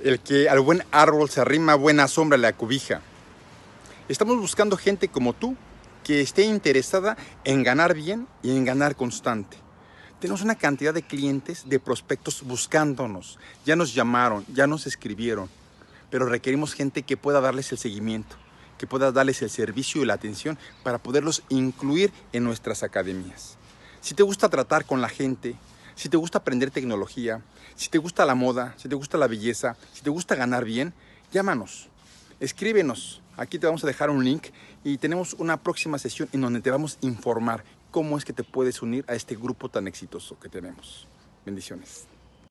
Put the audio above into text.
El que al buen árbol se arrima buena sombra la cubija. Estamos buscando gente como tú que esté interesada en ganar bien y en ganar constante. Tenemos una cantidad de clientes, de prospectos buscándonos. Ya nos llamaron, ya nos escribieron, pero requerimos gente que pueda darles el seguimiento, que pueda darles el servicio y la atención para poderlos incluir en nuestras academias. Si te gusta tratar con la gente, si te gusta aprender tecnología, si te gusta la moda, si te gusta la belleza, si te gusta ganar bien, llámanos, escríbenos. Aquí te vamos a dejar un link y tenemos una próxima sesión en donde te vamos a informar cómo es que te puedes unir a este grupo tan exitoso que tenemos. Bendiciones.